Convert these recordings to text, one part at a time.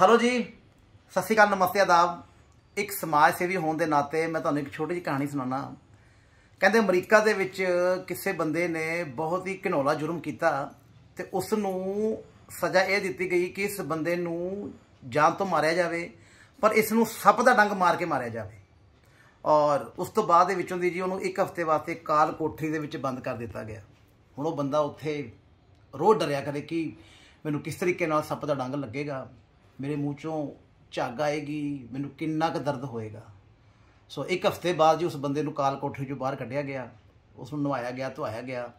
hello ਜੀ ਸਤਿ ਸ਼੍ਰੀ ਅਕਾਲ ਨਮਸਤੇ ਆਦਾਬ ਇੱਕ ਸਮਾਜ ਸੇਵੀ ਹੋਣ ਦੇ ਨਾਤੇ ਮੈਂ ਤੁਹਾਨੂੰ ਇੱਕ ਛੋਟੀ ਜਿਹੀ ਕਹਾਣੀ ਸੁਣਾਉਣਾ ਕਹਿੰਦੇ ਅਮਰੀਕਾ ਦੇ ਵਿੱਚ ਕਿਸੇ ਬੰਦੇ ਨੇ ਬਹੁਤ ਹੀ ਘਿਨੌਲਾ ਜੁਰਮ ਕੀਤਾ ਤੇ ਉਸ ਨੂੰ ਸਜ਼ਾ ਇਹ ਦਿੱਤੀ ਗਈ ਕਿ ਇਸ ਬੰਦੇ ਨੂੰ ਜਾਨ ਤੋਂ ਮਾਰਿਆ ਜਾਵੇ ਪਰ ਇਸ ਨੂੰ ਸੱਪ ਦਾ ਡੰਗ ਮਾਰ ਕੇ ਮਾਰਿਆ ਜਾਵੇ ਔਰ ਉਸ ਤੋਂ ਬਾਅਦ ਦੇ ਵਿੱਚੋਂ ਦੀ ਜੀ ਉਹਨੂੰ ਇੱਕ ਹਫ਼ਤੇ ਵਾਸਤੇ ਕਾਲ ਕੋਠੀ ਦੇ ਵਿੱਚ ਬੰਦ ਕਰ ਦਿੱਤਾ ਗਿਆ ਹੁਣ ਉਹ ਬੰਦਾ ਉੱਥੇ ਰੋਜ਼ ਡਰਿਆ ਕਰੇ ਕਿ ਮੈਨੂੰ ਕਿਸ ਤਰੀਕੇ ਨਾਲ ਸੱਪ ਦਾ ਡੰਗ ਲੱਗੇਗਾ ਮੇਰੇ ਮੂੰਹ ਚੋਂ ਝੱਗ ਆਏਗੀ ਮੈਨੂੰ ਕਿੰਨਾ ਕੁ ਦਰਦ ਹੋਏਗਾ ਸੋ ਇੱਕ ਹਫ਼ਤੇ ਬਾਅਦ ਜੀ ਉਸ ਬੰਦੇ ਨੂੰ ਕਾਲ ਕੋਠੇ ਚੋਂ ਬਾਹਰ ਕੱਢਿਆ ਗਿਆ ਉਸ ਨੂੰ ਨਵਾਇਆ ਗਿਆ ਧਵਾਇਆ ਗਿਆ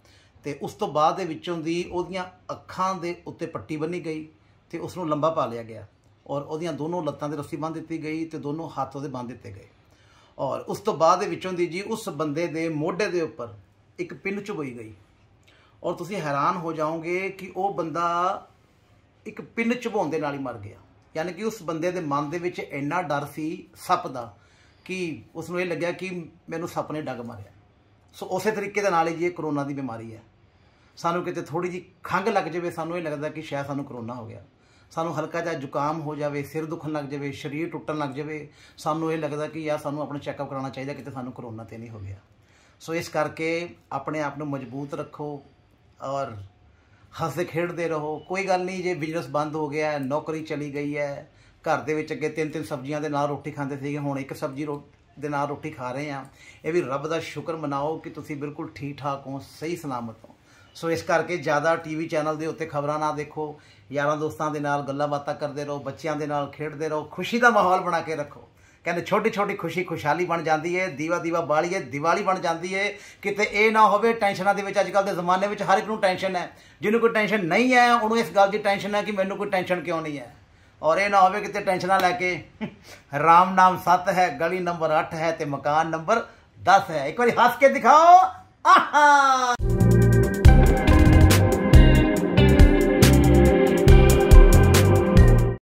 ਤੇ ਉਸ ਤੋਂ ਬਾਅਦ ਦੇ ਵਿੱਚੋਂ ਦੀ ਉਹਦੀਆਂ ਅੱਖਾਂ ਦੇ ਉੱਤੇ ਪੱਟੀ ਬੰਨੀ ਗਈ ਤੇ ਉਸ ਨੂੰ ਲੰਬਾ ਪਾ ਲਿਆ ਗਿਆ ਔਰ ਉਹਦੀਆਂ ਦੋਨੋਂ ਲੱਤਾਂ ਤੇ ਰੱਸੀ ਬੰਨ ਦਿੱਤੀ ਗਈ ਤੇ ਦੋਨੋਂ ਹੱਥ ਉਹਦੇ ਬੰਨ ਦਿੱਤੇ ਗਏ ਔਰ ਉਸ ਤੋਂ ਬਾਅਦ ਦੇ ਵਿੱਚੋਂ ਦੀ ਜੀ ਉਸ ਬੰਦੇ ਦੇ ਮੋਢੇ ਦੇ ਉੱਪਰ ਇੱਕ ਪਿੰਨ ਚੁਬਈ ਗਈ ਔਰ ਤੁਸੀਂ ਹੈਰਾਨ ਹੋ ਜਾਓਗੇ ਕਿ ਉਹ ਬੰਦਾ ਇੱਕ ਪਿੰਨ ਚਬਾਉਣ ਦੇ ਨਾਲ ਹੀ ਮਰ ਗਿਆ ਯਾਨੀ ਕਿ ਉਸ ਬੰਦੇ ਦੇ ਮਨ ਦੇ ਵਿੱਚ ਇੰਨਾ ਡਰ ਸੀ ਸੱਪ ਦਾ ਕਿ ਉਸ ਨੂੰ ਇਹ ਲੱਗਿਆ ਕਿ ਮੈਨੂੰ ਸੱਪ ਨੇ ਡੰਗ ਮਾਰਿਆ ਸੋ ਉਸੇ ਤਰੀਕੇ ਦੇ ਨਾਲ ਹੀ ਜੀ ਇਹ ਕਰੋਨਾ ਦੀ ਬਿਮਾਰੀ ਹੈ ਸਾਨੂੰ ਕਿਤੇ ਥੋੜੀ ਜੀ ਖੰਗ ਲੱਗ ਜਾਵੇ ਸਾਨੂੰ ਇਹ ਲੱਗਦਾ ਕਿ ਸ਼ਾਇਦ ਸਾਨੂੰ ਕਰੋਨਾ ਹੋ ਗਿਆ ਸਾਨੂੰ ਹਲਕਾ ਜਿਹਾ ਜ਼ੁਕਾਮ ਹੋ ਜਾਵੇ ਸਿਰ ਦੁਖਣ ਲੱਗ ਜਾਵੇ ਸਰੀਰ ਟੁੱਟਣ ਲੱਗ ਜਾਵੇ ਸਾਨੂੰ ਇਹ ਲੱਗਦਾ ਕਿ ਯਾਰ ਸਾਨੂੰ ਆਪਣਾ ਚੈੱਕਅਪ ਕਰਾਉਣਾ ਚਾਹੀਦਾ ਕਿਤੇ ਸਾਨੂੰ ਕਰੋਨਾ ਤੇ ਨਹੀਂ ਹੋ ਗਿਆ ਸੋ ਇਸ ਕਰਕੇ ਆਪਣੇ ਆਪ ਨੂੰ ਮਜ਼ਬੂਤ ਰੱਖੋ ਔਰ ਹੱਸਦੇ ਖੇਡਦੇ ਰਹੋ ਕੋਈ ਗੱਲ ਨਹੀਂ ਜੇ ਬਿਜ਼ਨਸ ਬੰਦ ਹੋ ਗਿਆ ਨੌਕਰੀ ਚਲੀ ਗਈ ਹੈ ਘਰ ਦੇ ਵਿੱਚ ਅੱਗੇ ਤਿੰਨ ਤਿੰਨ ਸਬਜ਼ੀਆਂ ਦੇ ਨਾਲ ਰੋਟੀ ਖਾਂਦੇ ਸੀਗੇ ਹੁਣ ਇੱਕ ਸਬਜ਼ੀ ਦੇ ਨਾਲ ਰੋਟੀ ਖਾ ਰਹੇ ਆ ਇਹ ਵੀ ਰੱਬ ਦਾ ਸ਼ੁਕਰ ਮਨਾਓ ਕਿ ਤੁਸੀਂ ਬਿਲਕੁਲ ਠੀਕ ਠਾਕ ਹੋ ਸਹੀ ਸਲਾਮਤ ਹੋ ਸੋ ਇਸ ਕਰਕੇ ਜ਼ਿਆਦਾ ਟੀਵੀ ਚੈਨਲ ਦੇ ਉੱਤੇ ਖਬਰਾਂ ਨਾ ਦੇਖੋ ਯਾਰਾਂ ਦੋਸਤਾਂ ਦੇ ਨਾਲ ਗੱਲਾਂ ਬਾਤਾਂ ਕਰਦੇ ਰਹੋ ਬੱਚਿਆਂ ਦੇ ਨਾਲ ਖੇਡਦੇ ਰਹੋ ਖੁਸ਼ੀ ਦਾ ਮਾਹੌਲ ਬਣਾ ਕੇ ਰੱਖੋ ਕਹਿੰਦੇ ਛੋਟੀ ਛੋਟੀ ਖੁਸ਼ੀ ਖੁਸ਼ਹਾਲੀ ਬਣ ਜਾਂਦੀ ਏ ਦੀਵਾ ਦੀਵਾ ਬਾਲੀਏ ਦੀਵਾਲੀ ਬਣ ਜਾਂਦੀ ਏ ਕਿਤੇ ਇਹ ਨਾ ਹੋਵੇ ਟੈਨਸ਼ਨਾਂ ਦੇ ਵਿੱਚ ਅੱਜ ਕੱਲ ਦੇ ਜ਼ਮਾਨੇ ਵਿੱਚ ਹਰ ਇੱਕ ਨੂੰ ਟੈਨਸ਼ਨ ਹੈ ਜਿਹਨੂੰ ਕੋਈ ਟੈਨਸ਼ਨ ਨਹੀਂ ਹੈ ਉਹਨੂੰ ਇਸ ਗੱਲ ਦੀ ਟੈਨਸ਼ਨ ਹੈ ਕਿ ਮੈਨੂੰ ਕੋਈ ਟੈਨਸ਼ਨ ਕਿਉਂ ਨਹੀਂ ਹੈ ਔਰ ਇਹ ਨਾ ਹੋਵੇ ਕਿਤੇ ਟੈਨਸ਼ਨਾਂ ਲੈ ਕੇ ਰਾਮ ਨਾਮ 7 ਹੈ ਗਲੀ ਨੰਬਰ 8 ਹੈ ਤੇ ਮਕਾਨ ਨੰਬਰ 10 ਹੈ ਇੱਕ ਵਾਰੀ ਹੱਸ ਕੇ ਦਿਖਾਓ ਆਹਾ